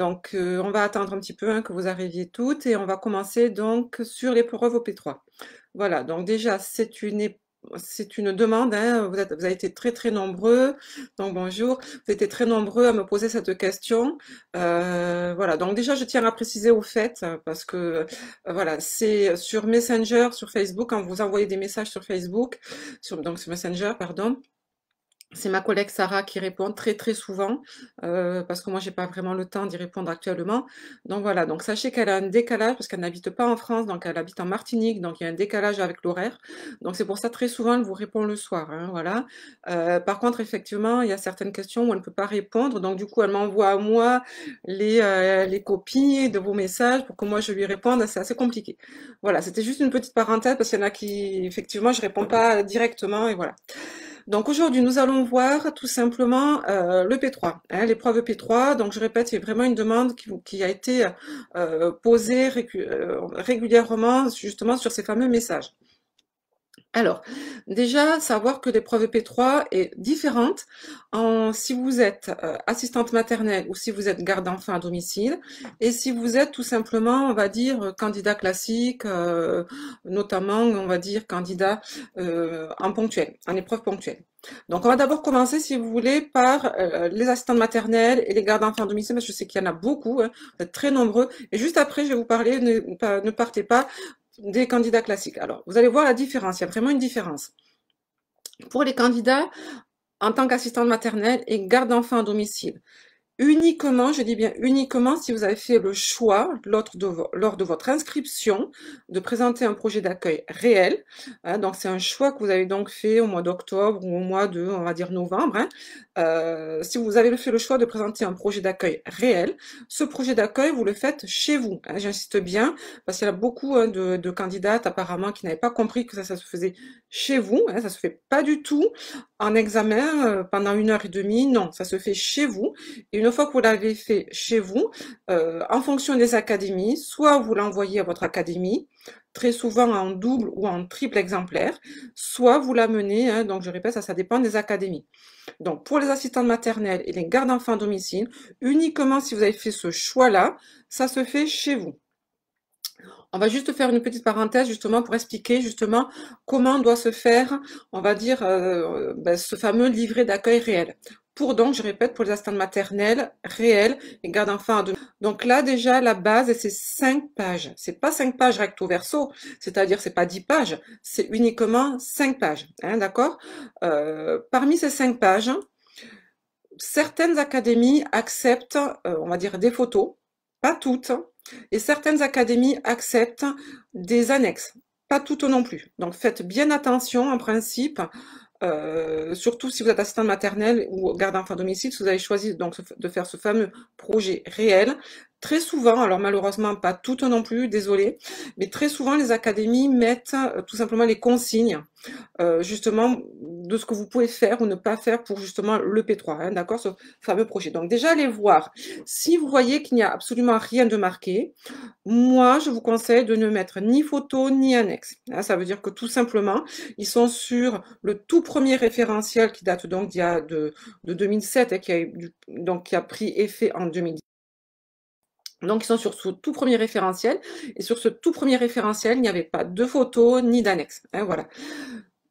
Donc, euh, on va attendre un petit peu hein, que vous arriviez toutes et on va commencer donc sur l'épreuve au P3. Voilà, donc déjà, c'est une c'est une demande, hein. vous, avez été très très nombreux, donc bonjour, vous avez très nombreux à me poser cette question. Euh, voilà, donc déjà je tiens à préciser au fait, hein, parce que euh, voilà, c'est sur Messenger, sur Facebook, quand vous envoyez des messages sur Facebook, sur, donc sur Messenger, pardon, c'est ma collègue Sarah qui répond très très souvent euh, parce que moi j'ai pas vraiment le temps d'y répondre actuellement. Donc voilà, donc sachez qu'elle a un décalage parce qu'elle n'habite pas en France, donc elle habite en Martinique, donc il y a un décalage avec l'horaire. Donc c'est pour ça très souvent elle vous répond le soir. Hein, voilà. Euh, par contre effectivement il y a certaines questions où elle ne peut pas répondre, donc du coup elle m'envoie à moi les, euh, les copies de vos messages pour que moi je lui réponde. C'est assez compliqué. Voilà, c'était juste une petite parenthèse parce qu'il y en a qui effectivement je réponds pas directement et voilà. Donc aujourd'hui, nous allons voir tout simplement euh, le P3, hein, l'épreuve P3. Donc je répète, c'est vraiment une demande qui, a été euh, posée euh, régulièrement justement sur ces fameux messages. Alors, déjà, savoir que l'épreuve EP3 est différente en, si vous êtes euh, assistante maternelle ou si vous êtes garde d'enfants à domicile et si vous êtes tout simplement, on va dire, candidat classique, euh, notamment, on va dire, candidat euh, en ponctuel, en épreuve ponctuelle. Donc, on va d'abord commencer, si vous voulez, par les assistantes maternelles et les gardes d'enfants à domicile, parce que je sais qu'il y en a beaucoup, hein, très nombreux. Et juste après, je vais vous parler, ne, ne partez pas des candidats classiques. Alors, vous allez voir la différence, il y a vraiment une différence. Pour les candidats en tant qu'assistante maternelle et garde enfant à domicile, uniquement, je dis bien uniquement, si vous avez fait le choix lors de votre inscription de présenter un projet d'accueil réel. Hein. donc c'est un choix que vous avez donc fait au mois d'octobre ou au mois de, on va dire, novembre. Hein. Euh, si vous avez fait le choix de présenter un projet d'accueil réel, ce projet d'accueil, vous le faites chez vous. Hein, j'insiste bien, parce qu'il y a beaucoup hein, de, candidates apparemment qui n'avaient pas compris que ça, se faisait chez vous. ça hein, ça se fait pas du tout en examen euh, pendant une heure et demie. Non, ça se fait chez vous. Et une fois que vous l'avez fait chez vous, euh, en fonction des académies, soit vous l'envoyez à votre académie, très souvent en double ou en triple exemplaire, soit vous l'amenez, hein, donc je répète, ça, dépend des académies. Donc pour les assistantes maternelles et les gardes enfants à domicile, uniquement si vous avez fait ce choix-là, ça se fait chez vous. On va juste faire une petite parenthèse justement pour expliquer justement comment doit se faire, on va dire, euh, ben, ce fameux livret d'accueil réel pour donc, je répète, pour les instincts maternels réels et garde enfin à deux. Donc là, déjà, la base, c'est cinq pages. C'est pas cinq pages recto verso, c'est-à-dire c'est pas dix pages, c'est uniquement cinq pages, hein, d'accord euh, Parmi ces cinq pages, certaines académies acceptent, euh, on va dire, des photos, pas toutes, et certaines académies acceptent des annexes, pas toutes non plus. Donc faites bien attention en principe euh, surtout si vous êtes assistante maternelle ou garde enfant domicile, si vous avez choisi donc de faire ce fameux projet réel, très souvent, alors malheureusement pas toutes non plus, désolé, mais très souvent les académies mettent euh, tout simplement les consignes, euh, justement de ce que vous pouvez faire ou ne pas faire pour justement le P3, hein, d'accord, ce fameux projet. Donc déjà, allez voir. Si vous voyez qu'il n'y a absolument rien de marqué, moi, je vous conseille de ne mettre ni photo ni annexe. Hein. ça veut dire que tout simplement, ils sont sur le tout premier référentiel qui date donc d'il y de, 2007, et hein, qui, a, donc, qui a pris effet en 2010. Donc, ils sont sur ce tout premier référentiel. Et sur ce tout premier référentiel, il n'y avait pas de photos ni d'annexe voilà.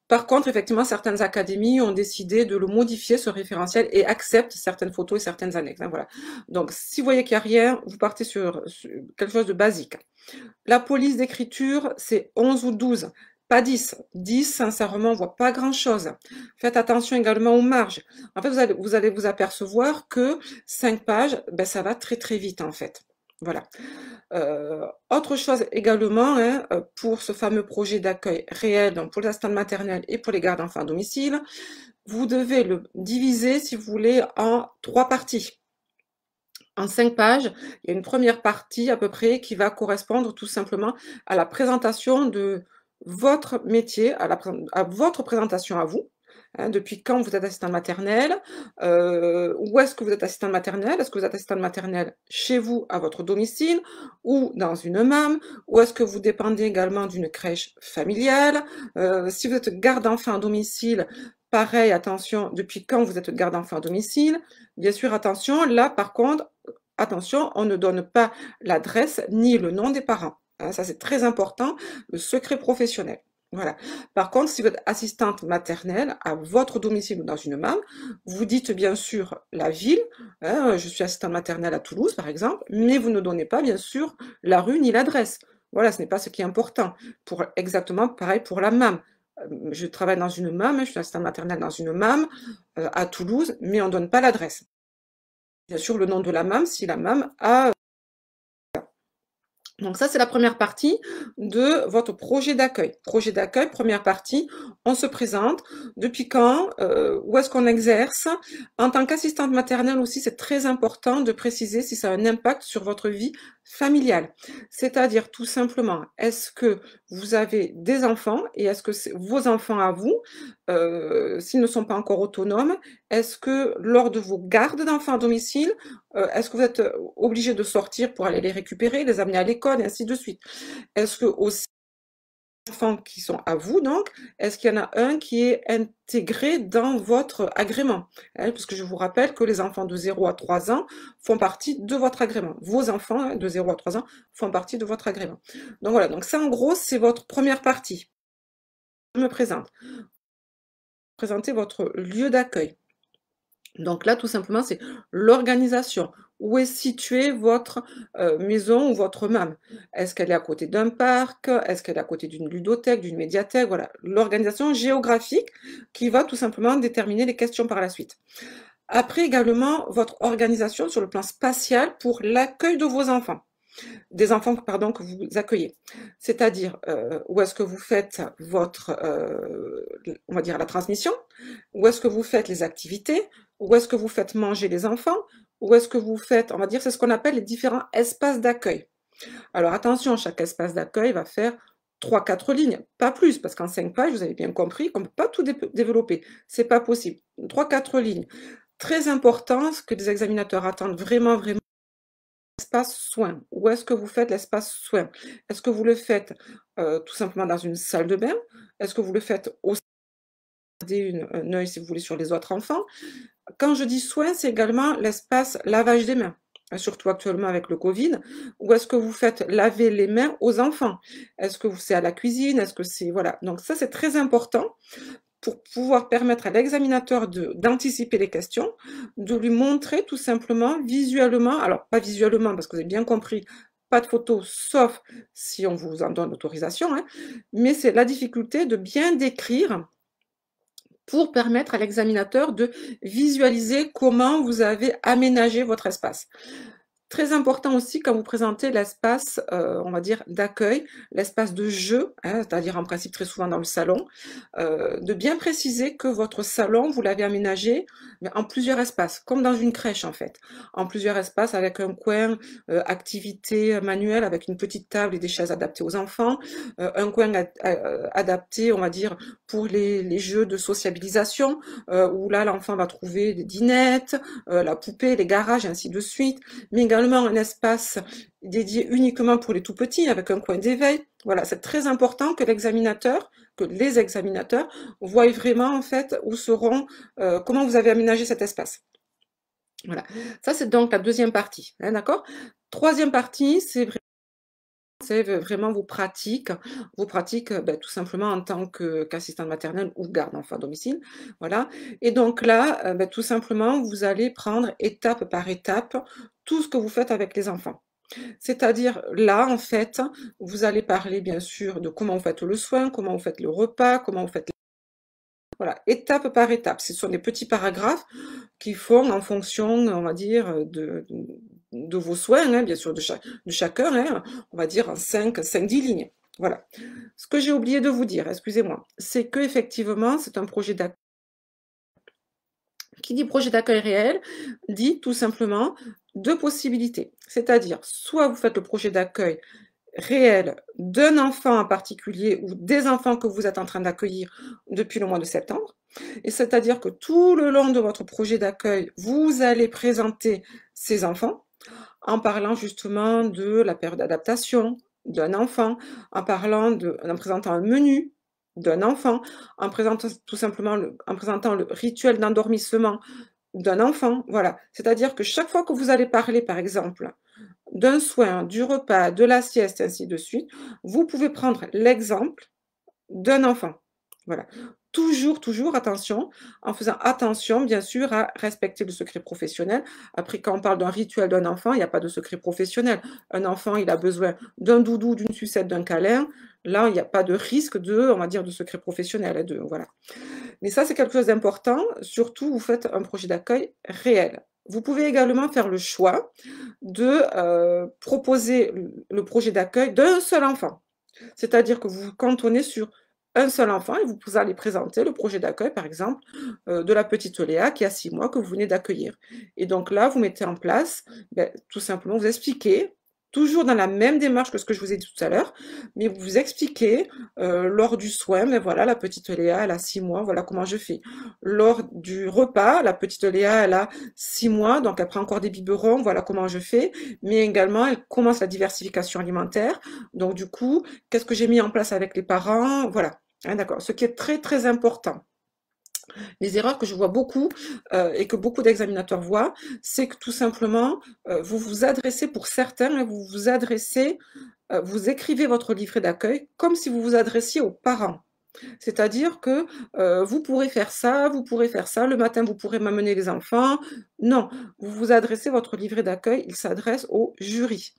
Par contre, effectivement, certaines académies ont décidé de le modifier, ce référentiel, et acceptent certaines photos et certaines annexes. Hein, voilà. Donc, si vous voyez qu'il n'y a rien, vous partez sur, quelque chose de basique. La police d'écriture, c'est 11 ou 12, pas 10. 10, sincèrement, on voit pas grand-chose. Faites attention également aux marges. En fait, vous allez vous, allez vous apercevoir que 5 pages, ben, ça va très très vite, en fait. Voilà. Euh, autre chose également, hein, euh, pour ce fameux projet d'accueil réel, donc pour les assistantes maternelles et pour les gardes enfants à domicile, vous devez le diviser, si vous voulez, en trois parties. En cinq pages, il y a une première partie à peu près qui va correspondre tout simplement à la présentation de votre métier, à votre présentation à vous. Hein, depuis quand vous êtes assistante maternelle, euh, Où est-ce que vous êtes assistant maternelle, Est-ce que vous êtes assistante maternelle chez vous, à votre domicile, ou dans une MAM Ou est-ce que vous dépendez également d'une crèche familiale euh, Si vous êtes garde enfant à domicile, pareil, attention, depuis quand vous êtes garde enfant à domicile Bien sûr, attention, là par contre, attention, on ne donne pas l'adresse ni le nom des parents. Hein, ça c'est très important, le secret professionnel. Voilà. Par contre, si votre assistante maternelle à votre domicile dans une MAM, vous dites bien sûr la ville, hein, je suis assistante maternelle à Toulouse par exemple, mais vous ne donnez pas bien sûr la rue ni l'adresse. Voilà, ce n'est pas ce qui est important. Pour exactement pareil pour la MAM. Euh, je travaille dans une MAM, je suis assistante maternelle dans une MAM euh, à Toulouse, mais on ne donne pas l'adresse. Bien sûr, le nom de la MAM si la MAM a donc ça, c'est la première partie de votre projet d'accueil. Projet d'accueil, première partie, on se présente, depuis quand, euh, où est-ce qu'on exerce. En tant qu'assistante maternelle aussi, c'est très important de préciser si ça a un impact sur votre vie familiale. C'est-à-dire tout simplement, est-ce que vous avez des enfants et est-ce que vos enfants à vous, euh, s'ils ne sont pas encore autonomes, est-ce que lors de vos gardes d'enfants à domicile, euh, est-ce que vous êtes obligé de sortir pour aller les récupérer, les amener à l'école et ainsi de suite. Est-ce que aussi enfants qui sont à vous, donc, est-ce qu'il y en a un qui est intégré dans votre agrément Puisque hein, Parce je vous rappelle que les enfants de 0 à 3 ans font partie de votre agrément. Vos enfants hein, de 0 à 3 ans font partie de votre agrément. Donc voilà, donc ça en gros, c'est votre première partie. Je me présente. Présenter votre lieu d'accueil. Donc là, tout simplement, c'est l'organisation, où est située votre euh, maison ou votre MAM. Est-ce qu'elle est à côté d'un parc Est-ce qu'elle est à côté d'une ludothèque, d'une médiathèque Voilà, l'organisation géographique qui va tout simplement déterminer les questions par la suite. Après également, votre organisation sur le plan spatial pour l'accueil de vos enfants des enfants pardon, que vous accueillez. C'est-à-dire euh, où est-ce que vous faites votre, euh, on va dire la transmission, où est-ce que vous faites les activités, où est-ce que vous faites manger les enfants, où est-ce que vous faites, on va dire, c'est ce qu'on appelle les différents espaces d'accueil. Alors attention, chaque espace d'accueil va faire 3-4 lignes, pas plus, parce qu'en 5 pages, vous avez bien compris qu'on ne peut pas tout développer. développer. n'est pas possible. 3-4 lignes. Très important, ce que les examinateurs attendent vraiment, vraiment, l'espace soin. Où est-ce que vous faites l'espace soin Est-ce que vous le faites euh, tout simplement dans une salle de bain Est-ce que vous le faites au une, un œil, si vous voulez, sur les autres enfants. Quand je dis soin, c'est également l'espace lavage des mains surtout actuellement avec le Covid, ou est-ce que vous faites laver les mains aux enfants Est-ce que c'est à la cuisine Est-ce que c'est... Voilà, donc ça c'est très important pour pouvoir permettre à l'examinateur d'anticiper les questions, de lui montrer tout simplement visuellement, alors pas visuellement parce que vous avez bien compris, pas de photos sauf si on vous en donne l'autorisation, hein, mais c'est la difficulté de bien décrire pour permettre à l'examinateur de visualiser comment vous avez aménagé votre espace. Très important aussi quand vous présentez l'espace, euh, on va dire, d'accueil, l'espace de jeu, hein, c'est-à-dire en principe très souvent dans le salon, euh, de bien préciser que votre salon, vous l'avez aménagé en plusieurs espaces, comme dans une crèche en fait, en plusieurs espaces avec un coin euh, activité manuelle, avec une petite table et des chaises adaptées aux enfants, un coin adapté, on va dire, pour les, jeux de sociabilisation, où là l'enfant va trouver des dinettes, la poupée, les garages, ainsi de suite, un espace dédié uniquement pour les tout petits, avec un coin d'éveil. Voilà, c'est très important que l'examinateur, que les examinateurs voient vraiment en fait où seront, euh, comment vous avez aménagé cet espace. Voilà, ça c'est donc la deuxième partie, hein, d'accord Troisième partie, c'est c'est vraiment vos pratiques, vos pratiques ben, tout simplement en tant qu'assistante maternelle ou garde enfant à domicile. Voilà. Et donc là, euh, ben, tout simplement, vous allez prendre étape par étape tout ce que vous faites avec les enfants. C'est-à-dire là, en fait, vous allez parler bien sûr de comment vous faites le soin, comment vous faites le repas, comment vous faites voilà, étape par étape. Ce sont des petits paragraphes qui font en fonction, on va dire, de, de vos soins, hein, bien sûr, de, chaque, de chacun, hein, on va dire en 5, 5, 10 lignes. Voilà. Ce que j'ai oublié de vous dire, excusez-moi, c'est que effectivement, c'est un projet d'accueil. Qui dit projet d'accueil réel dit tout simplement deux possibilités. C'est-à-dire, soit vous faites le projet d'accueil réel d'un enfant en particulier ou des enfants que vous êtes en train d'accueillir depuis le mois de septembre. Et c'est-à-dire que tout le long de votre projet d'accueil, vous allez présenter ces enfants en parlant justement de la période d'adaptation d'un enfant, en parlant de, en présentant un menu d'un enfant, en présentant tout simplement le, en présentant le rituel d'endormissement d'un enfant. Voilà. C'est-à-dire que chaque fois que vous allez parler, par exemple, d'un soin, du repas, de la sieste, ainsi de suite, vous pouvez prendre l'exemple d'un enfant. Voilà toujours, toujours attention, en faisant attention, bien sûr, à respecter le secret professionnel. Après, quand on parle d'un rituel d'un enfant, il n'y a pas de secret professionnel. Un enfant, il a besoin d'un doudou, d'une sucette, d'un câlin. Là, il n'y a pas de risque de, on va dire, de secret professionnel. Hein, voilà. Mais ça, c'est quelque chose d'important. Surtout, vous faites un projet d'accueil réel. Vous pouvez également faire le choix de euh, proposer le projet d'accueil d'un seul enfant. C'est-à-dire que vous vous cantonnez sur un seul enfant et vous allez présenter le projet d'accueil, par exemple, euh, de la petite Oléa qui a six mois que vous venez d'accueillir. Et donc là, vous mettez en place, ben, tout simplement, vous expliquez toujours dans la même démarche que ce que je vous ai dit tout à l'heure, mais vous expliquez euh, lors du soin, mais ben voilà, la petite Léa, elle a six mois, voilà comment je fais. Lors du repas, la petite Léa, elle a six mois, donc elle prend encore des biberons, voilà comment je fais, mais également, elle commence la diversification alimentaire, donc du coup, qu'est-ce que j'ai mis en place avec les parents, voilà. Hein, d'accord, ce qui est très très important les erreurs que je vois beaucoup euh, et que beaucoup d'examinateurs voient, c'est que tout simplement, euh, vous vous adressez pour certains, vous vous adressez, euh, vous écrivez votre livret d'accueil comme si vous vous adressiez aux parents. C'est-à-dire que vous pourrez faire ça, vous pourrez faire ça, le matin vous pourrez m'amener les enfants. Non, vous vous adressez votre livret d'accueil, il s'adresse au jury.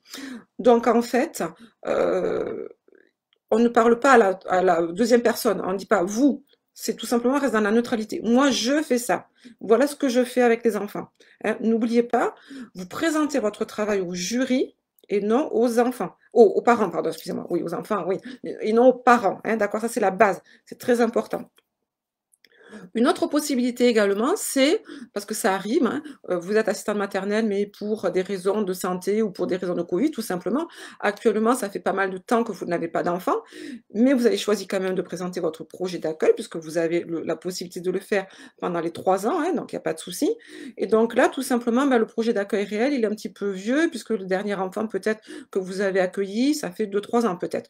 Donc en fait, on ne parle pas à la, à la deuxième personne, on ne dit pas vous, c'est tout simplement reste dans la neutralité. Moi, je fais ça. Voilà ce que je fais avec les enfants. Hein, n'oubliez pas, vous présentez votre travail au jury et non aux enfants. Oh, aux parents, pardon, excusez-moi. Oui, aux enfants, oui. Et non aux parents. Hein, d'accord, ça c'est la base. C'est très important. Une autre possibilité également, c'est, parce que ça arrive, hein, euh, vous êtes assistante maternelle, mais pour des raisons de santé ou pour des raisons de Covid, tout simplement. Actuellement, ça fait pas mal de temps que vous n'avez pas d'enfant, mais vous avez choisi quand même de présenter votre projet d'accueil, puisque vous avez la possibilité de le faire pendant les trois ans, hein, donc il n'y a pas de souci. Et donc là, tout simplement, bah, le projet d'accueil réel, il est un petit peu vieux, puisque le dernier enfant, peut-être, que vous avez accueilli, ça fait deux, trois ans peut-être.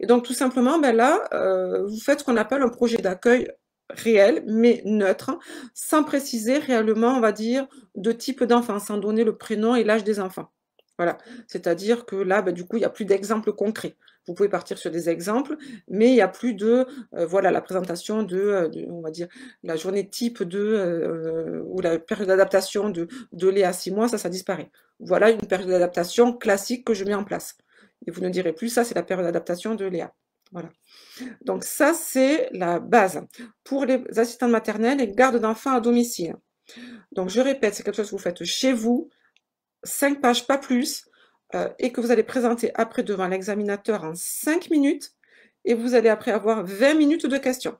Et donc, tout simplement, bah, là, euh, vous faites ce qu'on appelle un projet d'accueil réel mais neutre, hein, sans préciser réellement, on va dire, de type d'enfant, sans donner le prénom et l'âge des enfants. Voilà. C'est-à-dire que là, bah, du coup, il n'y a plus d'exemples concrets. Vous pouvez partir sur des exemples, mais il n'y a plus de, euh, voilà, la présentation euh, de, on va dire, la journée type de, euh, ou la période d'adaptation de, de à six mois, ça, ça disparaît. Voilà une période d'adaptation classique que je mets en place. Et vous ne direz plus, ça, c'est la période d'adaptation de Léa. Voilà. Donc ça, c'est la base pour les assistantes maternelles et gardes d'enfants à domicile. Donc je répète, c'est quelque chose que vous faites chez vous, cinq pages, pas plus, euh, et que vous allez présenter après devant l'examinateur en cinq minutes, et vous allez après avoir 20 minutes de questions.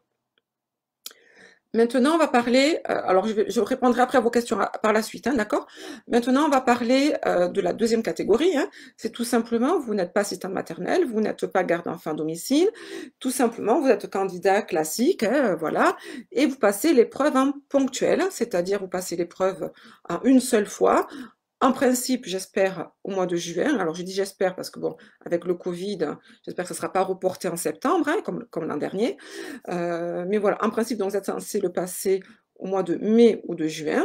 Maintenant, on va parler, euh, alors je, répondrai après à vos questions par la suite, hein, d'accord Maintenant, on va parler euh, de la deuxième catégorie. Hein. c'est tout simplement, vous n'êtes pas assistant maternel, vous n'êtes pas garde enfant domicile, tout simplement, vous êtes candidat classique, hein, voilà, et vous passez l'épreuve en ponctuel, c'est-à-dire vous passez l'épreuve en une seule fois, en principe, j'espère au mois de juin. Alors, je dis j'espère parce que, bon, avec le Covid, j'espère que ça ne sera pas reporté en septembre, hein, comme, comme l'an dernier. Euh, mais voilà, en principe, donc, vous êtes censé le passer au mois de mai ou de juin.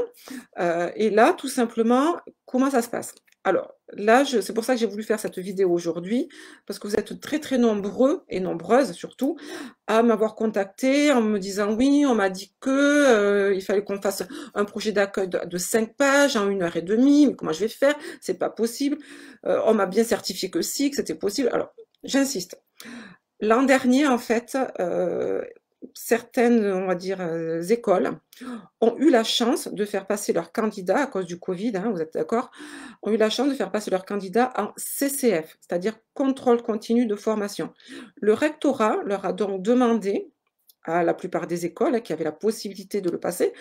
Euh, et là, tout simplement, comment ça se passe alors là, c'est pour ça que j'ai voulu faire cette vidéo aujourd'hui, parce que vous êtes très très nombreux et nombreuses surtout à m'avoir contacté en me disant oui, on m'a dit que euh, il fallait qu'on fasse un projet d'accueil de, de, cinq pages en une heure et demie, mais comment je vais faire C'est pas possible. Euh, on m'a bien certifié que si, que c'était possible. Alors j'insiste. L'an dernier, en fait, euh, certaines, on va dire, euh, écoles ont eu la chance de faire passer leurs candidat, à cause du Covid, hein, vous êtes d'accord, ont eu la chance de faire passer leurs candidat en CCF, c'est-à-dire contrôle continu de formation. Le rectorat leur a donc demandé, à la plupart des écoles hein, qui avaient la possibilité de le passer,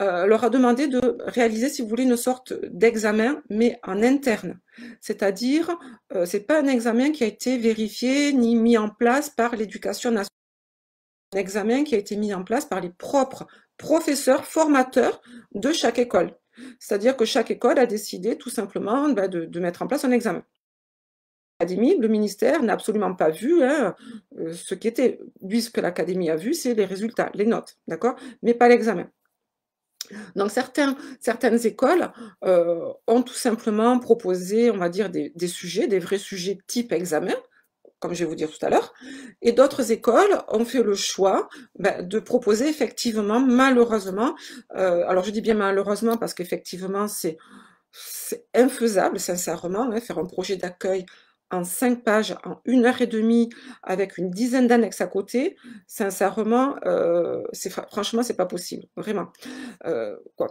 euh, leur a demandé de réaliser, si vous voulez, une sorte d'examen, mais en interne. C'est-à-dire, euh, c'est ce n'est pas un examen qui a été vérifié ni mis en place par l'éducation nationale examen qui a été mis en place par les propres professeurs, formateurs de chaque école. C'est-à-dire que chaque école a décidé tout simplement bah, de, mettre en place un examen. L'académie, le ministère n'a absolument pas vu hein, euh, ce qui était. puisque ce que l'académie a vu, c'est les résultats, les notes, d'accord Mais pas l'examen. Donc certaines écoles euh, ont tout simplement proposé, on va dire, des, sujets, des vrais sujets type examen, comme je vais vous dire tout à l'heure. Et d'autres écoles ont fait le choix ben, de proposer effectivement, malheureusement, euh, alors je dis bien malheureusement parce qu'effectivement c'est infaisable, sincèrement, hein, faire un projet d'accueil en cinq pages, en une heure et demie, avec une dizaine d'annexes à côté, sincèrement, euh, franchement, c'est pas possible, vraiment. Euh, quoi,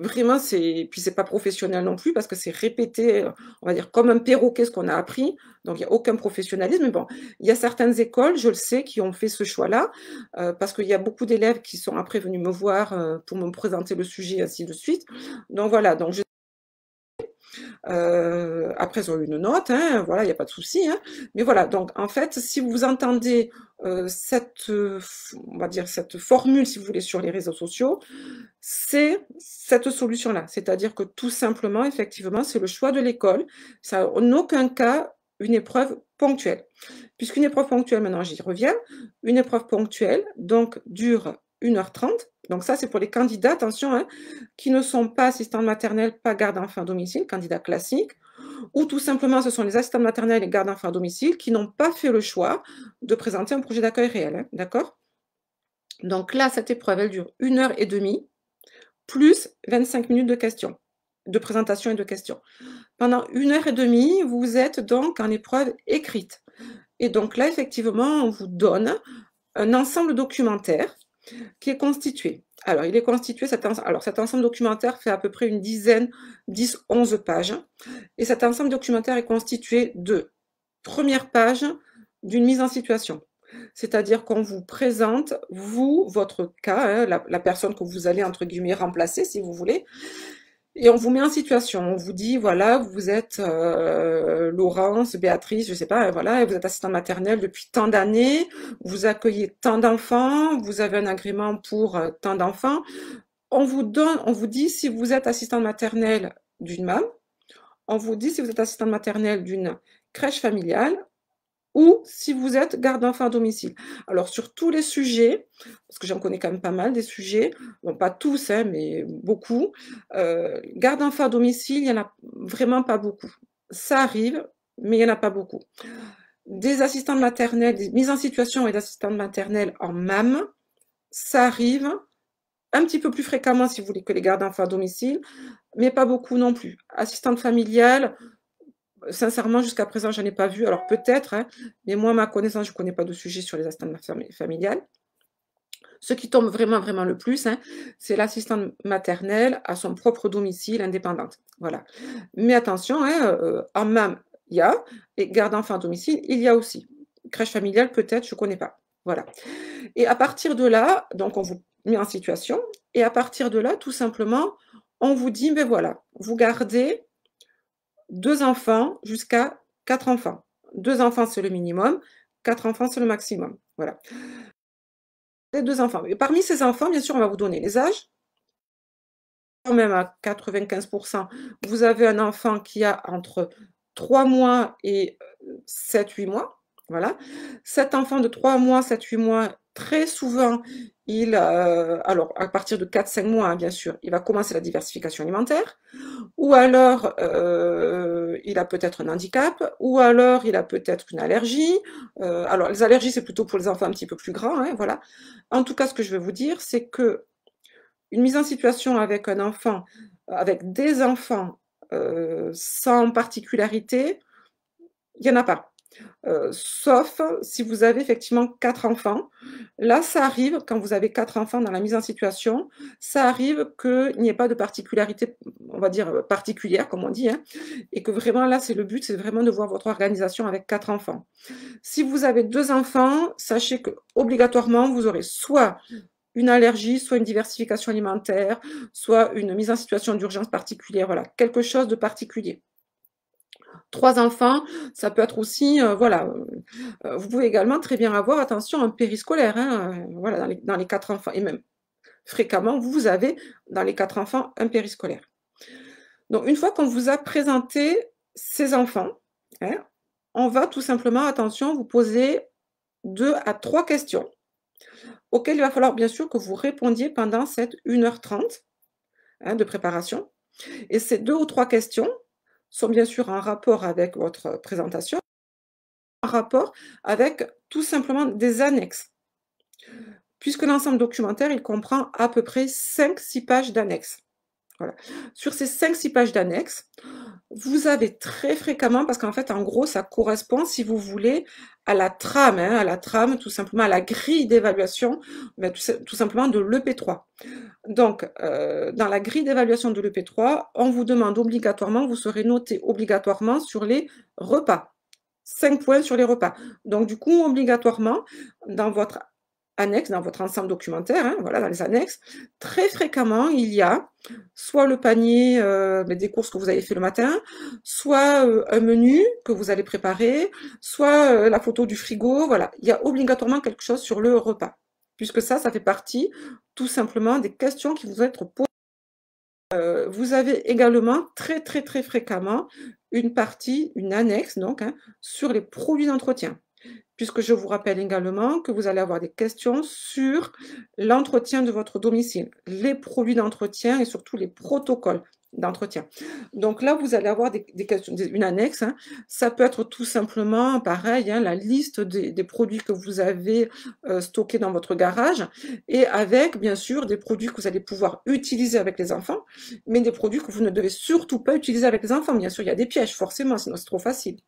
vraiment, c'est puis c'est pas professionnel non plus parce que c'est répété, on va dire comme un perroquet ce qu'on a appris, donc il n'y a aucun professionnalisme. Mais bon, il y a certaines écoles, je le sais, qui ont fait ce choix-là euh, parce qu'il y a beaucoup d'élèves qui sont après venus me voir euh, pour me présenter le sujet ainsi de suite. Donc voilà, donc je euh, après, une note, hein, voilà, il n'y a pas de souci. Hein. Mais voilà, donc en fait, si vous entendez euh, cette, on va dire, cette formule, si vous voulez, sur les réseaux sociaux, c'est cette solution-là. C'est-à-dire que tout simplement, effectivement, c'est le choix de l'école. Ça, en aucun cas, une épreuve ponctuelle. Puisqu'une épreuve ponctuelle, maintenant j'y reviens, une épreuve ponctuelle, donc dure 1h30, donc ça, c'est pour les candidats, attention, hein, qui ne sont pas assistantes maternelles, pas garde enfants à domicile, candidats classiques, ou tout simplement ce sont les assistantes maternelles et gardes enfants à domicile qui n'ont pas fait le choix de présenter un projet d'accueil réel, hein, d'accord Donc là, cette épreuve, elle dure une heure et demie, plus 25 minutes de questions, de présentation et de questions. Pendant une heure et demie, vous êtes donc en épreuve écrite. Et donc là, effectivement, on vous donne un ensemble documentaire qui est constitué. Alors, il est constitué, cet, alors cet ensemble documentaire fait à peu près une dizaine, 10, 11 pages. Et cet ensemble documentaire est constitué de première page d'une mise en situation. C'est-à-dire qu'on vous présente, vous, votre cas, hein, la, la personne que vous allez, entre guillemets, remplacer, si vous voulez, et on vous met en situation, on vous dit, voilà, vous êtes euh, Laurence, Béatrice, je ne sais pas, voilà, et vous êtes assistante maternelle depuis tant d'années, vous accueillez tant d'enfants, vous avez un agrément pour euh, tant d'enfants. On vous donne, on vous dit si vous êtes assistante maternelle d'une maman, on vous dit si vous êtes assistante maternelle d'une crèche familiale, ou si vous êtes garde d'enfants à domicile. Alors sur tous les sujets, parce que j'en connais quand même pas mal des sujets, bon pas tous, hein, mais beaucoup, euh, garde d'enfants à domicile, il n'y en a vraiment pas beaucoup. Ça arrive, mais il n'y en a pas beaucoup. Des assistantes maternelles, des mises en situation et d'assistantes maternelles en MAM, ça arrive un petit peu plus fréquemment si vous voulez que les gardes d'enfants à domicile, mais pas beaucoup non plus. Assistante familiale, sincèrement, jusqu'à présent, je n'en ai pas vu. Alors peut-être, hein, mais moi, ma connaissance, je ne connais pas de sujet sur les assistantes familiales. Ce qui tombe vraiment, vraiment le plus, hein, c'est l'assistante maternelle à son propre domicile indépendante. Voilà. Mais attention, hein, euh, en même il y a, et garde enfant à domicile, il y a aussi. Crèche familiale, peut-être, je ne connais pas. Voilà. Et à partir de là, donc on vous met en situation, et à partir de là, tout simplement, on vous dit, mais ben voilà, vous gardez deux enfants jusqu'à quatre enfants. Deux enfants, c'est le minimum. Quatre enfants, c'est le maximum. Voilà. deux enfants. Et parmi ces enfants, bien sûr, on va vous donner les âges. Quand même à 95%, vous avez un enfant qui a entre 3 mois et 7-8 euh, mois. Voilà. Cet enfant de 3 mois, 7-8 mois, très souvent, il, euh, alors à partir de 4-5 mois, hein, bien sûr, il va commencer la diversification alimentaire, ou alors euh, il a peut-être un handicap, ou alors il a peut-être une allergie. Euh, alors les allergies, c'est plutôt pour les enfants un petit peu plus grands, hein, voilà. En tout cas, ce que je veux vous dire, c'est que une mise en situation avec un enfant, avec des enfants sans particularité, il n'y en a pas. Euh, sauf si vous avez effectivement quatre enfants. Là, ça arrive, quand vous avez quatre enfants dans la mise en situation, ça arrive qu'il n'y ait pas de particularité, on va dire particulière, comme on dit, hein, et que vraiment là, c'est le but, c'est vraiment de voir votre organisation avec quatre enfants. Si vous avez deux enfants, sachez que obligatoirement, vous aurez soit une allergie, soit une diversification alimentaire, soit une mise en situation d'urgence particulière, voilà, quelque chose de particulier trois enfants, ça peut être aussi, euh, voilà, euh, euh, vous pouvez également très bien avoir, attention, un périscolaire, hein, voilà, dans les, quatre enfants, et même fréquemment, vous avez dans les quatre enfants un périscolaire. Donc, une fois qu'on vous a présenté ces enfants, hein, on va tout simplement, attention, vous poser deux à trois questions auxquelles il va falloir bien sûr que vous répondiez pendant cette 1h30 hein, de préparation. Et ces deux ou trois questions, sont bien sûr en rapport avec votre présentation, en rapport avec tout simplement des annexes. Puisque l'ensemble documentaire, il comprend à peu près 5-6 pages d'annexes. Sur ces 5-6 pages d'annexes, vous avez très fréquemment, parce qu'en fait, en gros, ça correspond, si vous voulez, à la trame, hein, à la trame, tout simplement, à la grille d'évaluation, ben, tout, simplement de l'EP3. Donc, euh, dans la grille d'évaluation de l'EP3, on vous demande obligatoirement, vous serez noté obligatoirement sur les repas. 5 points sur les repas. Donc, du coup, obligatoirement, dans votre annexe, dans votre ensemble documentaire, hein, voilà, dans les annexes, très fréquemment, il y a soit le panier euh, ben, des courses que vous avez fait le matin, soit euh, un menu que vous allez préparer, soit euh, la photo du frigo, voilà. Il y a obligatoirement quelque chose sur le repas, puisque ça, ça fait partie tout simplement des questions qui vont être posées. Vous avez également très très très fréquemment une partie, une annexe donc, hein, sur les produits d'entretien puisque je vous rappelle également que vous allez avoir des questions sur l'entretien de votre domicile, les produits d'entretien et surtout les protocoles d'entretien. Donc là, vous allez avoir des, questions, une annexe. Hein. Ça peut être tout simplement, pareil, hein, la liste des, produits que vous avez euh, stockés dans votre garage et avec, bien sûr, des produits que vous allez pouvoir utiliser avec les enfants, mais des produits que vous ne devez surtout pas utiliser avec les enfants. Bien sûr, il y a des pièges, forcément, sinon c'est trop facile.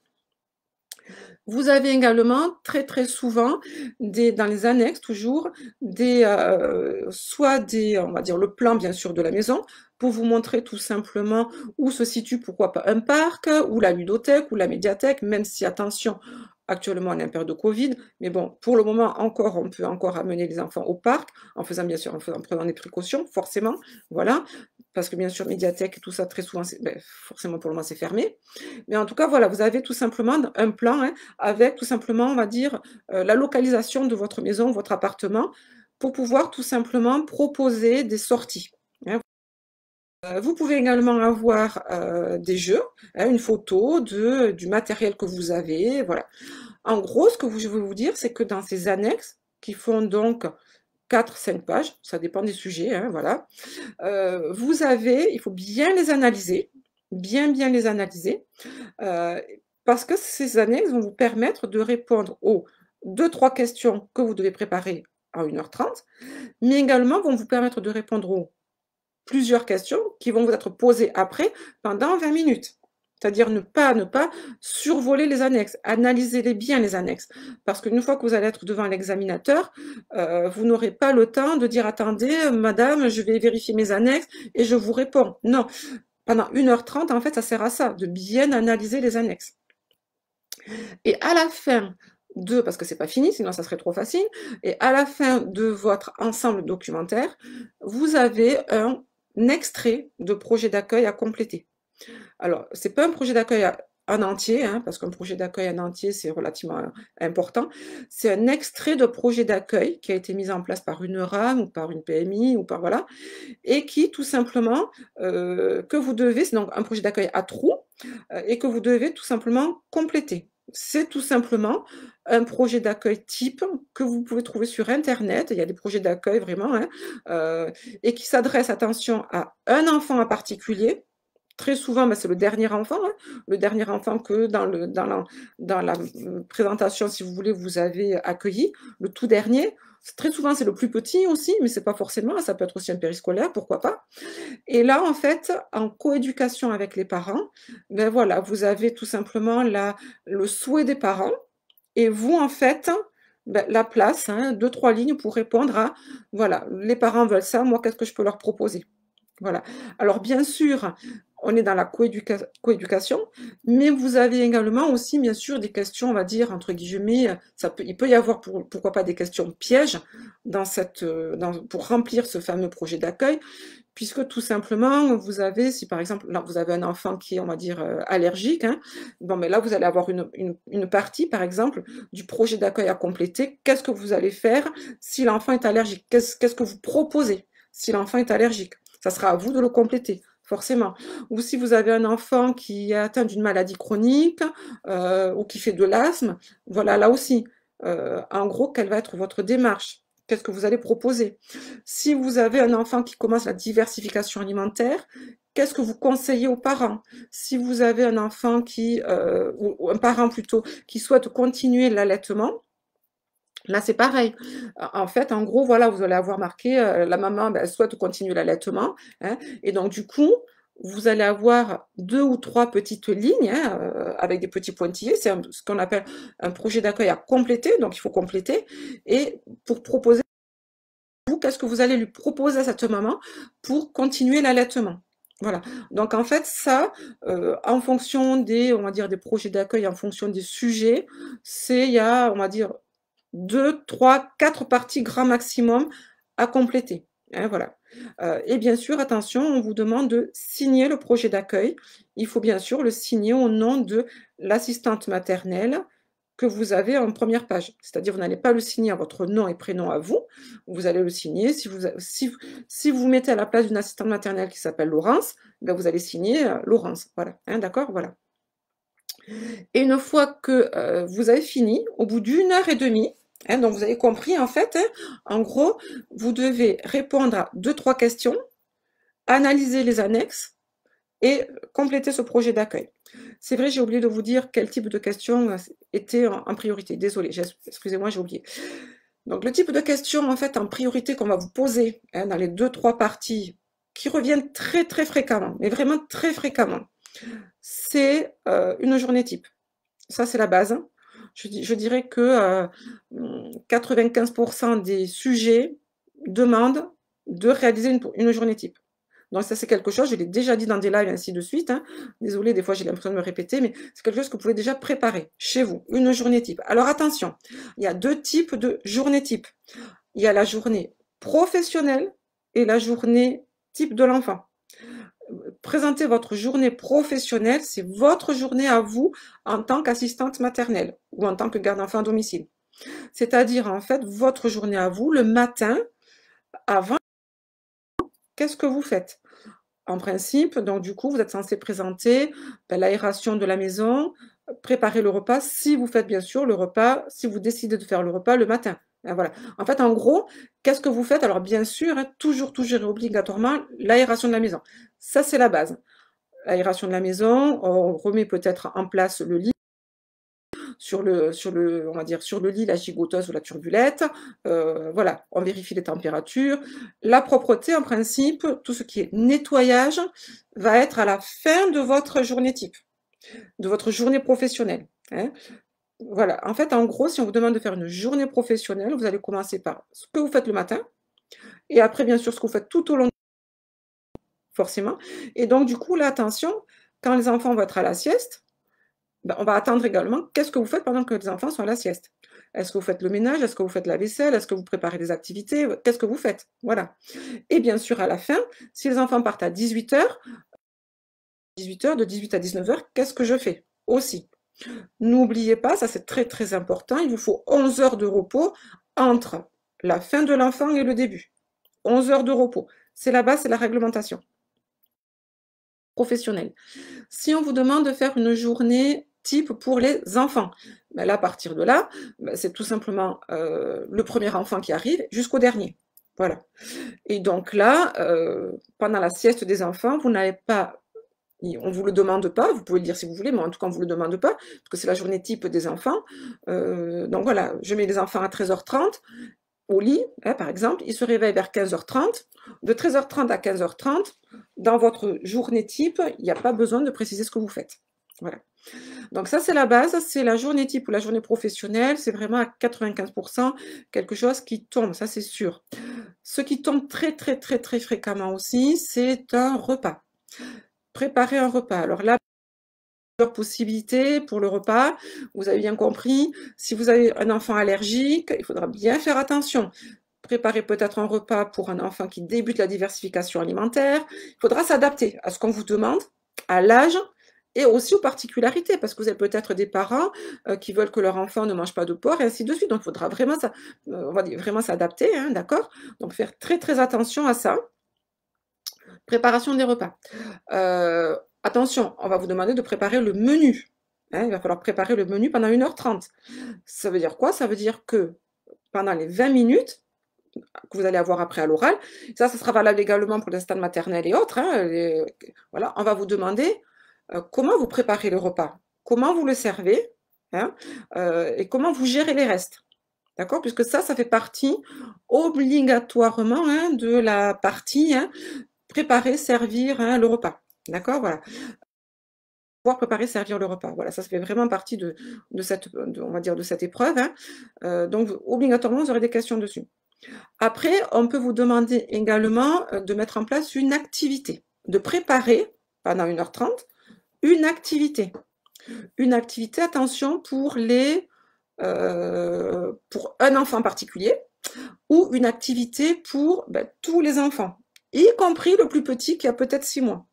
Vous avez également très très souvent des, dans les annexes toujours des euh, soit des on va dire le plan bien sûr de la maison pour vous montrer tout simplement où se situe pourquoi pas un parc ou la ludothèque ou la médiathèque même si attention Actuellement, on est en période de Covid, mais bon, pour le moment encore, on peut encore amener les enfants au parc, en faisant bien sûr, en, prenant des précautions, forcément, voilà, parce que bien sûr, médiathèque et tout ça, très souvent, ben, forcément pour le moment, c'est fermé. Mais en tout cas, voilà, vous avez tout simplement un plan hein, avec tout simplement, on va dire, euh, la localisation de votre maison, votre appartement, pour pouvoir tout simplement proposer des sorties. Hein. Euh, vous pouvez également avoir euh, des jeux, hein, une photo de, du matériel que vous avez. Voilà. En gros, ce que je veux vous dire, c'est que dans ces annexes, qui font donc 4-5 pages, ça dépend des sujets, hein, voilà, euh, vous avez, il faut bien les analyser, bien bien les analyser, parce que ces annexes vont vous permettre de répondre aux 2-3 questions que vous devez préparer en 1h30, mais également vont vous permettre de répondre aux plusieurs questions qui vont vous être posées après pendant 20 minutes. C'est-à-dire ne pas, ne pas survoler les annexes, analysez-les bien les annexes. Parce qu'une fois que vous allez être devant l'examinateur, euh, vous n'aurez pas le temps de dire attendez, madame, je vais vérifier mes annexes et je vous réponds. Non. Pendant 1h30, en fait, ça sert à ça, de bien analyser les annexes. Et à la fin de, parce que c'est pas fini, sinon ça serait trop facile, et à la fin de votre ensemble documentaire, vous avez un extrait de projet d'accueil à compléter. Alors, ce n'est pas un projet d'accueil en entier, hein, parce qu'un projet d'accueil en entier, c'est relativement important. C'est un extrait de projet d'accueil qui a été mis en place par une RAM ou par une PMI ou par voilà, et qui tout simplement euh, que vous devez, c'est donc un projet d'accueil à trous, euh, et que vous devez tout simplement compléter c'est tout simplement un projet d'accueil type que vous pouvez trouver sur Internet. Il y a des projets d'accueil vraiment, hein, euh, et qui s'adresse, attention, à un enfant en particulier. Très souvent, ben, c'est le dernier enfant, hein. le dernier enfant que dans la présentation, si vous voulez, vous avez accueilli, le tout dernier, Très souvent, c'est le plus petit aussi, mais c'est pas forcément. Ça peut être aussi un périscolaire, pourquoi pas. Et là, en fait, en coéducation avec les parents, ben voilà, vous avez tout simplement le souhait des parents et vous, en fait, ben, la place, hein, deux, trois lignes pour répondre à, voilà, les parents veulent ça, moi, qu'est-ce que je peux leur proposer voilà. Alors bien sûr, on est dans la coéducation, mais vous avez également aussi, bien sûr, des questions, on va dire, entre guillemets, il peut y avoir, pourquoi pas, des questions pièges dans cette, pour remplir ce fameux projet d'accueil, puisque tout simplement, vous avez, si par exemple, là, vous avez un enfant qui est, on va dire, euh, allergique, hein, bon, mais là, vous allez avoir une, partie, par exemple, du projet d'accueil à compléter. Qu'est-ce que vous allez faire si l'enfant est allergique Qu'est-ce que vous proposez si l'enfant est allergique Ça sera à vous de le compléter forcément. Ou si vous avez un enfant qui est atteint d'une maladie chronique euh, ou qui fait de l'asthme, voilà, là aussi, euh, en gros, quelle va être votre démarche Qu'est-ce que vous allez proposer Si vous avez un enfant qui commence la diversification alimentaire, qu'est-ce que vous conseillez aux parents Si vous avez un enfant qui, euh, ou un parent plutôt, qui souhaite continuer l'allaitement, Là, c'est pareil. En fait, en gros, voilà, vous allez avoir marqué, euh, la maman ben, souhaite continuer l'allaitement. Hein. et donc, du coup, vous allez avoir deux ou trois petites lignes hein, euh, avec des petits pointillés. C'est ce qu'on appelle un projet d'accueil à compléter. Donc, il faut compléter. Et pour proposer, vous, qu'est-ce que vous allez lui proposer à cette maman pour continuer l'allaitement voilà. Donc en fait, ça, euh, en fonction des, on va dire, des projets d'accueil, en fonction des sujets, c'est il y a, on va dire, deux, trois, quatre parties grand maximum à compléter. Hein, voilà. Euh, et bien sûr, attention, on vous demande de signer le projet d'accueil. Il faut bien sûr le signer au nom de l'assistante maternelle que vous avez en première page. C'est-à-dire, vous n'allez pas le signer à votre nom et prénom à vous. Vous allez le signer. Si vous vous, mettez à la place d'une assistante maternelle qui s'appelle Laurence, ben, vous allez signer euh, Laurence. Voilà. Hein, d'accord Voilà. Et une fois que euh, vous avez fini, au bout d'une heure et demie, Hein, donc, vous avez compris, en fait, hein, en gros, vous devez répondre à deux, trois questions, analyser les annexes et compléter ce projet d'accueil. C'est vrai, j'ai oublié de vous dire quel type de questions euh, était en priorité. Désolée, excusez-moi, j'ai oublié. Donc, le type de questions, en fait, en priorité qu'on va vous poser hein, dans les deux, trois parties qui reviennent très, très fréquemment, mais vraiment très fréquemment, c'est euh, une journée type. Ça, c'est la base. Je, dirais que 95% euh, des sujets demandent de réaliser une, journée type. Donc ça, c'est quelque chose, je l'ai déjà dit dans des lives, ainsi de suite. Hein. Désolée, des fois, j'ai l'impression de me répéter, mais c'est quelque chose que vous pouvez déjà préparer chez vous, une journée type. Alors attention, il y a deux types de journées type. Il y a la journée professionnelle et la journée type de l'enfant présenter votre journée professionnelle, c'est votre journée à vous en tant qu'assistante maternelle ou en tant que garde enfant à domicile. C'est-à-dire, en fait, votre journée à vous, le matin, avant, qu'est-ce que vous faites En principe, donc du coup, vous êtes censé présenter ben, l'aération de la maison, préparer le repas, si vous faites bien sûr le repas, si vous décidez de faire le repas le matin. Ah, voilà. En fait, en gros, qu'est-ce que vous faites Alors, bien sûr, hein, toujours toujours, gérer obligatoirement, l'aération de la maison. Ça, c'est la base. L'aération de la maison, on remet peut-être en place le lit. Sur le, sur le, on va dire, sur le lit, la gigoteuse ou la turbulette. Euh, voilà, on vérifie les températures. La propreté, en principe, tout ce qui est nettoyage va être à la fin de votre journée type, de votre journée professionnelle. Hein voilà, en fait, en gros, si on vous demande de faire une journée professionnelle, vous allez commencer par ce que vous faites le matin, et après, bien sûr, ce que vous faites tout au long, de... forcément. Et donc, du coup, l'attention, quand les enfants vont être à la sieste, ben, on va attendre également qu'est-ce que vous faites pendant que les enfants sont à la sieste. Est-ce que vous faites le ménage Est-ce que vous faites la vaisselle Est-ce que vous préparez des activités Qu'est-ce que vous faites Voilà. Et bien sûr, à la fin, si les enfants partent à 18h, 18h, de 18 à 19h, qu'est-ce que je fais aussi N'oubliez pas, ça c'est très très important, il vous faut 11 heures de repos entre la fin de l'enfant et le début. 11 heures de repos. C'est la base, c'est la réglementation professionnelle. Si on vous demande de faire une journée type pour les enfants, ben là, à partir de là, ben c'est tout simplement euh, le premier enfant qui arrive jusqu'au dernier. Voilà. Et donc là, euh, pendant la sieste des enfants, vous n'avez pas on ne vous le demande pas, vous pouvez le dire si vous voulez, mais en tout cas, on ne vous le demande pas, parce que c'est la journée type des enfants. Euh, donc voilà, je mets les enfants à 13h30 au lit, hein, par exemple, ils se réveillent vers 15h30. De 13h30 à 15h30, dans votre journée type, il n'y a pas besoin de préciser ce que vous faites. Voilà. Donc ça, c'est la base, c'est la journée type ou la journée professionnelle, c'est vraiment à 95% quelque chose qui tombe, ça c'est sûr. Ce qui tombe très très très très fréquemment aussi, c'est un repas préparer un repas. Alors là, possibilités pour le repas. Vous avez bien compris, si vous avez un enfant allergique, il faudra bien faire attention. Préparer peut-être un repas pour un enfant qui débute la diversification alimentaire. Il faudra s'adapter à ce qu'on vous demande, à l'âge et aussi aux particularités, parce que vous avez peut-être des parents euh, qui veulent que leur enfant ne mange pas de porc et ainsi de suite. Donc, il faudra vraiment, euh, s'adapter, hein, d'accord Donc, faire très, très attention à ça. Préparation des repas. Euh, attention, on va vous demander de préparer le menu. Hein. il va falloir préparer le menu pendant 1h30. Ça veut dire quoi Ça veut dire que pendant les 20 minutes que vous allez avoir après à l'oral, ça, ça sera valable également pour les stades et autres. Hein, voilà, on va vous demander euh, comment vous préparez le repas, comment vous le servez hein, euh, et comment vous gérez les restes. D'accord Puisque ça, ça fait partie obligatoirement de la partie préparer, servir hein, le repas. D'accord Voilà. Pouvoir préparer, servir le repas. Voilà, ça, fait vraiment partie de, cette, on va dire, de cette épreuve. Hein. Euh, donc, obligatoirement, vous aurez des questions dessus. Après, on peut vous demander également euh, de mettre en place une activité, de préparer pendant 1h30 une activité. Une activité, attention, pour les euh, pour un enfant particulier ou une activité pour ben, tous les enfants y compris le plus petit qui a peut-être six mois.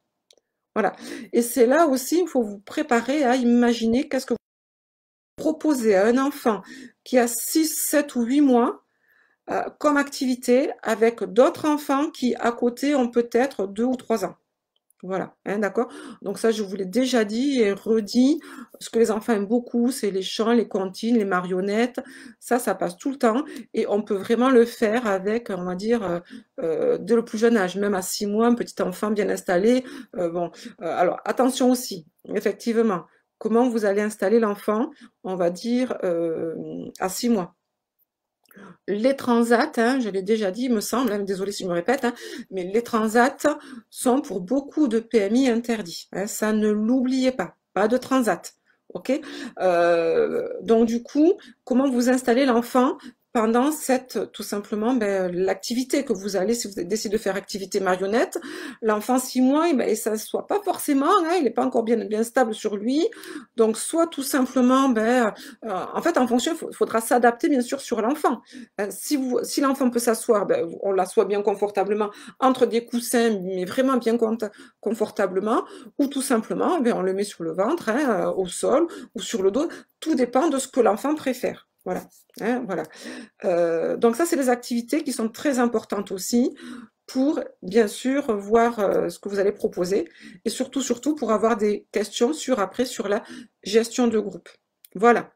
Voilà. Et c'est là aussi, il faut vous préparer à imaginer qu'est-ce que vous proposez à un enfant qui a 6, 7 ou huit mois euh, comme activité avec d'autres enfants qui à côté ont peut-être deux ou trois ans. Voilà, hein, d'accord Donc ça, je vous l'ai déjà dit et redit. Ce que les enfants aiment beaucoup, c'est les chants, les comptines, les marionnettes. Ça, ça passe tout le temps. Et on peut vraiment le faire avec, on va dire, euh, euh, dès le plus jeune âge, même à six mois, un petit enfant bien installé. Euh, bon, alors attention aussi, effectivement, comment vous allez installer l'enfant, on va dire, à six mois les transats, hein, je l'ai déjà dit, il me semble, hein, désolé si je me répète, hein, mais les transats sont pour beaucoup de PMI interdits. Hein, ça ne l'oubliez pas, pas de transat. Ok, euh, donc du coup, comment vous installez l'enfant pendant cette, tout simplement, ben, l'activité que vous allez, si vous décidez de faire activité marionnette, l'enfant six mois, eh ben, et ben, ça soit pas forcément, hein, il n'est pas encore bien, bien stable sur lui. Donc, soit tout simplement, ben, euh, en fait, en fonction, il faudra s'adapter, bien sûr, sur l'enfant. Euh, si vous, si l'enfant peut s'asseoir, ben, on l'assoit bien confortablement entre des coussins, mais vraiment bien confortablement, ou tout simplement, ben, on le met sur le ventre, hein, euh, au sol, ou sur le dos. Tout dépend de ce que l'enfant préfère. Voilà. Hein, voilà. Euh, donc ça, c'est des activités qui sont très importantes aussi pour, bien sûr, voir euh, ce que vous allez proposer et surtout, surtout pour avoir des questions sur après sur la gestion de groupe. Voilà.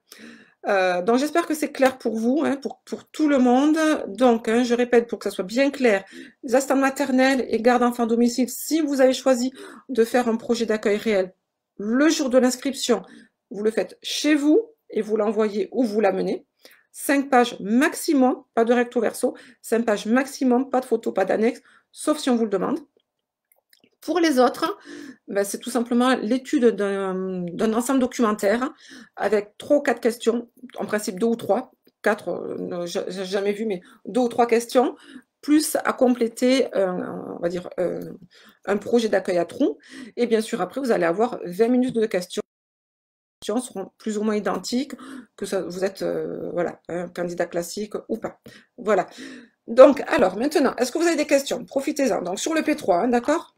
Euh, donc j'espère que c'est clair pour vous, hein, pour, tout le monde. Donc, hein, je répète, pour que ça soit bien clair, les instants maternels et garde enfants domicile, si vous avez choisi de faire un projet d'accueil réel le jour de l'inscription, vous le faites chez vous, et vous l'envoyez où vous l'amenez. 5 pages maximum, pas de recto verso, 5 pages maximum, pas de photo, pas d'annexe, sauf si on vous le demande. Pour les autres, ben, c'est tout simplement l'étude d'un ensemble documentaire avec 3 ou 4 questions, en principe deux ou 3, 4, euh, j'ai jamais vu, mais deux ou trois questions, plus à compléter, euh, on va dire, euh, un projet d'accueil à trous. Et bien sûr, après, vous allez avoir 20 minutes de questions seront plus ou moins identiques, que ça, vous êtes euh, voilà, un candidat classique ou pas. Voilà. Donc, alors, maintenant, est-ce que vous avez des questions Profitez-en. Donc, sur le P3, hein, d'accord